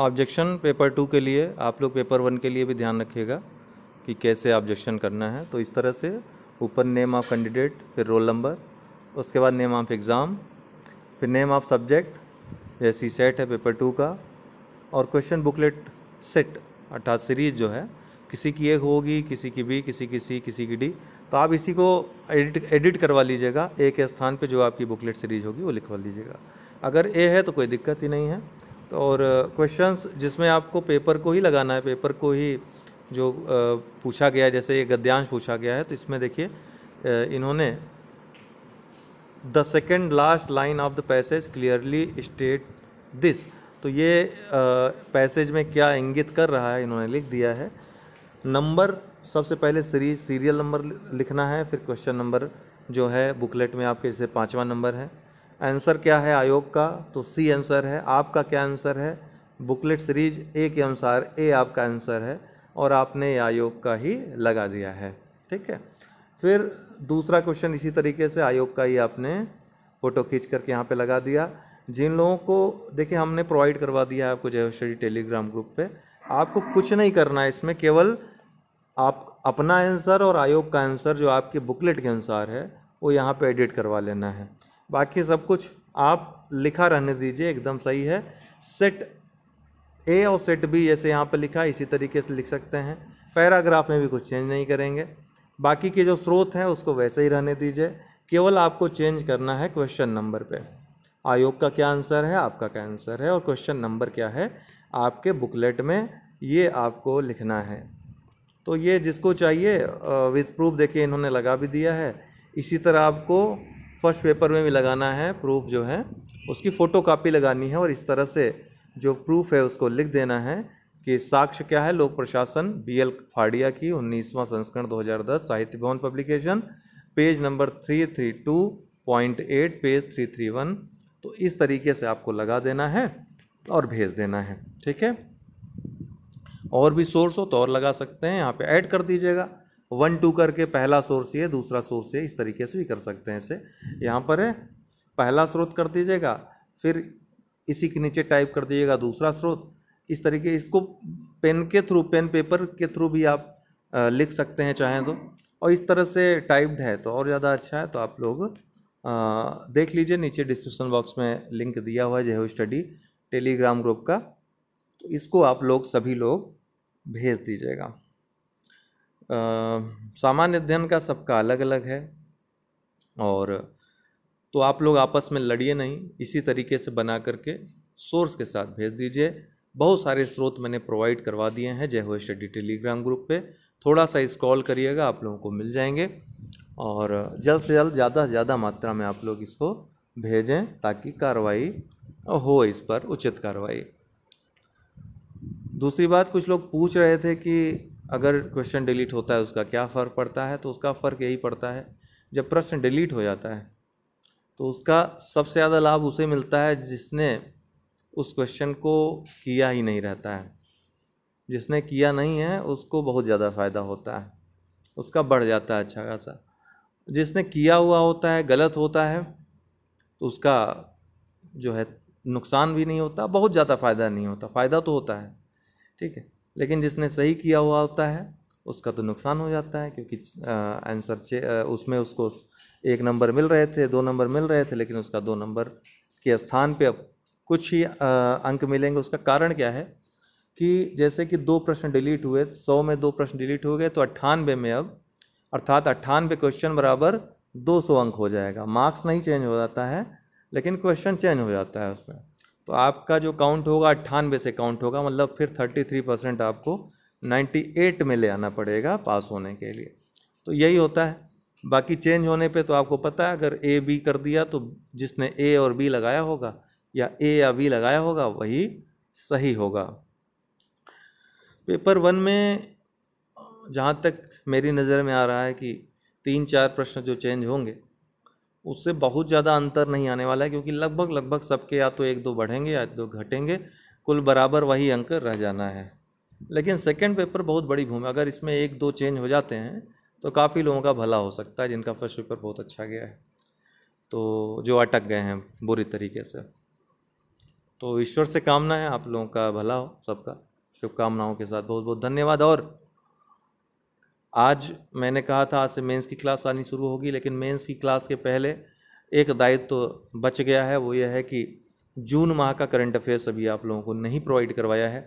objection paper two के लिए आप लोग पेपर वन के लिए भी ध्यान रखिएगा कि कैसे ऑब्जेक्शन करना है तो इस तरह से ऊपर नेम ऑफ़ कैंडिडेट फिर रोल नंबर उसके बाद नेम ऑफ़ एग्ज़ाम फिर नेम ऑफ़ सब्जेक्ट जैसी सेट है पेपर टू का और क्वेश्चन बुकलेट सेट अर्थात सीरीज़ जो है किसी की एक होगी किसी की बी किसी की सी किसी की डी तो आप इसी को एडिट एडिट करवा लीजिएगा ए के स्थान पे जो आपकी बुकलेट सीरीज होगी वो लिखवा लीजिएगा अगर ए है तो कोई दिक्कत ही नहीं है और क्वेश्चंस जिसमें आपको पेपर को ही लगाना है पेपर को ही जो पूछा गया जैसे ये गद्यांश पूछा गया है तो इसमें देखिए इन्होंने the second last line of the passage clearly state this तो ये पैसेज में क्या इंगित कर रहा है इन्होंने लिख दिया है नंबर सबसे पहले सीरीज सीरियल नंबर लिखना है फिर क्वेश्चन नंबर जो है बुकलेट में आपके जैसे पाँचवा नंबर है आंसर क्या है आयोग का तो सी आंसर है आपका क्या आंसर है बुकलेट सीरीज ए के अनुसार ए आपका आंसर है और आपने आयोग का ही लगा दिया है ठीक है फिर दूसरा क्वेश्चन इसी तरीके से आयोग का ही आपने फ़ोटो खींच करके यहाँ पे लगा दिया जिन लोगों को देखिए हमने प्रोवाइड करवा दिया है आपको जय स्टडी टेलीग्राम ग्रुप पे आपको कुछ नहीं करना है इसमें केवल आप अपना आंसर और आयोग का आंसर जो आपके बुकलेट के अनुसार है वो यहाँ पे एडिट करवा लेना है बाकी सब कुछ आप लिखा रहने दीजिए एकदम सही है सेट ए और सेट बी जैसे यहाँ पर लिखा इसी तरीके से लिख सकते हैं पैराग्राफ में भी कुछ चेंज नहीं करेंगे बाकी के जो स्रोत हैं उसको वैसे ही रहने दीजिए केवल आपको चेंज करना है क्वेश्चन नंबर पे आयोग का क्या आंसर है आपका क्या आंसर है और क्वेश्चन नंबर क्या है आपके बुकलेट में ये आपको लिखना है तो ये जिसको चाहिए विथ प्रूफ देखिए इन्होंने लगा भी दिया है इसी तरह आपको फर्स्ट पेपर में भी लगाना है प्रूफ जो है उसकी फ़ोटो कापी लगानी है और इस तरह से जो प्रूफ है उसको लिख देना है कि साक्ष्य क्या है लोक प्रशासन बी एल फाड़िया की उन्नीसवां संस्करण 2010 Sahitya Bhavan publication page number three three two point eight page three three one तो इस तरीके से आपको लगा देना है और भेज देना है ठीक है और भी सोर्स हो तो और लगा सकते हैं यहाँ पे ऐड कर दीजिएगा वन टू करके पहला सोर्स ये दूसरा सोर्स ये इस तरीके से भी कर सकते हैं इसे यहाँ पर है पहला स्रोत कर दीजिएगा फिर इसी के नीचे टाइप कर दीजिएगा दूसरा स्रोत इस तरीके इसको पेन के थ्रू पेन पेपर के थ्रू भी आप लिख सकते हैं चाहें तो और इस तरह से टाइप्ड है तो और ज़्यादा अच्छा है तो आप लोग आ, देख लीजिए नीचे डिस्क्रिप्शन बॉक्स में लिंक दिया हुआ है जेहो स्टडी टेलीग्राम ग्रुप का तो इसको आप लोग सभी लोग भेज दीजिएगा सामान्य अध्ययन का सबका अलग अलग है और तो आप लोग आपस में लड़िए नहीं इसी तरीके से बना करके सोर्स के साथ भेज दीजिए बहुत सारे स्रोत मैंने प्रोवाइड करवा दिए हैं जय हो स्टडी टेलीग्राम ग्रुप पे थोड़ा सा स्क्रॉल करिएगा आप लोगों को मिल जाएंगे और जल्द से जल्द ज़्यादा से ज़्यादा मात्रा में आप लोग इसको भेजें ताकि कार्रवाई हो इस पर उचित कार्रवाई दूसरी बात कुछ लोग पूछ रहे थे कि अगर क्वेश्चन डिलीट होता है उसका क्या फ़र्क पड़ता है तो उसका फ़र्क यही पड़ता है जब प्रश्न डिलीट हो जाता है तो उसका सबसे ज़्यादा लाभ उसे मिलता है जिसने उस क्वेश्चन को किया ही नहीं रहता है जिसने किया नहीं है उसको बहुत ज़्यादा फ़ायदा होता है उसका बढ़ जाता है अच्छा खासा जिसने किया हुआ होता है गलत होता है तो उसका जो है नुकसान भी नहीं होता बहुत ज़्यादा फ़ायदा नहीं होता फ़ायदा तो होता है ठीक है लेकिन जिसने सही किया हुआ होता है उसका तो नुकसान हो जाता है क्योंकि आंसर छः उसमें उसको एक नंबर मिल रहे थे दो नंबर मिल रहे थे लेकिन उसका दो नंबर के स्थान पे अब कुछ ही अंक मिलेंगे उसका कारण क्या है कि जैसे कि दो प्रश्न डिलीट हुए सौ में दो प्रश्न डिलीट हो गए तो अट्ठानबे में अब अर्थात अट्ठानबे क्वेश्चन बराबर दो सौ अंक हो जाएगा मार्क्स नहीं चेंज हो जाता है लेकिन क्वेश्चन चेंज हो जाता है उसमें तो आपका जो काउंट होगा अट्ठानवे से काउंट होगा मतलब फिर थर्टी थ्री परसेंट आपको नाइन्टी एट में ले आना पड़ेगा पास होने के लिए तो यही होता है बाकी चेंज होने पे तो आपको पता है अगर ए बी कर दिया तो जिसने ए और बी लगाया होगा या ए या बी लगाया होगा वही सही होगा पेपर वन में जहाँ तक मेरी नज़र में आ रहा है कि तीन चार प्रश्न जो चेंज होंगे उससे बहुत ज़्यादा अंतर नहीं आने वाला है क्योंकि लगभग लगभग सबके या तो एक दो बढ़ेंगे या दो घटेंगे कुल बराबर वही अंक रह जाना है लेकिन सेकेंड पेपर बहुत बड़ी भूमि अगर इसमें एक दो चेंज हो जाते हैं तो काफ़ी लोगों का भला हो सकता है जिनका फर्स्ट पेपर बहुत अच्छा गया है तो जो अटक गए हैं बुरी तरीके से तो ईश्वर से कामना है आप लोगों का भला हो सबका शुभकामनाओं के साथ बहुत बहुत धन्यवाद और आज मैंने कहा था आज से मेंस की क्लास आनी शुरू होगी लेकिन मेंस की क्लास के पहले एक दायित्व तो बच गया है वो यह है कि जून माह का करंट अफेयर्स अभी आप लोगों को नहीं प्रोवाइड करवाया है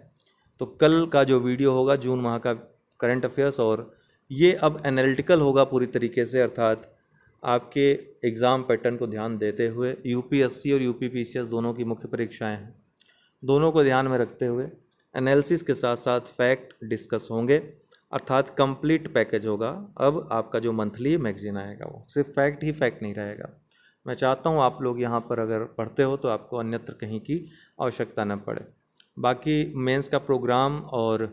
तो कल का जो वीडियो होगा जून माह का करंट अफेयर्स और ये अब एनालिटिकल होगा पूरी तरीके से अर्थात आपके एग्ज़ाम पैटर्न को ध्यान देते हुए यूपीएससी और यूपीपीसीएस दोनों की मुख्य परीक्षाएं हैं दोनों को ध्यान में रखते हुए एनालिसिस के साथ साथ फैक्ट डिस्कस होंगे अर्थात कंप्लीट पैकेज होगा अब आपका जो मंथली मैगजीन आएगा वो सिर्फ फैक्ट ही फैक्ट नहीं रहेगा मैं चाहता हूँ आप लोग यहाँ पर अगर पढ़ते हो तो आपको अन्यत्र कहीं की आवश्यकता न पड़े बाकी मेंस का प्रोग्राम और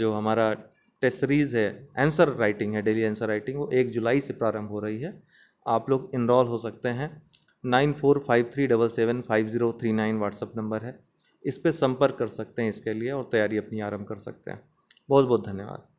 जो हमारा टेस्ट सीरीज़ है आंसर राइटिंग है डेली आंसर राइटिंग वो एक जुलाई से प्रारंभ हो रही है आप लोग इनरॉल हो सकते हैं nine four five three double seven five zero three nine WhatsApp number है इस पर संपर्क कर सकते हैं इसके लिए और तैयारी अपनी आरंभ कर सकते हैं बहुत बहुत धन्यवाद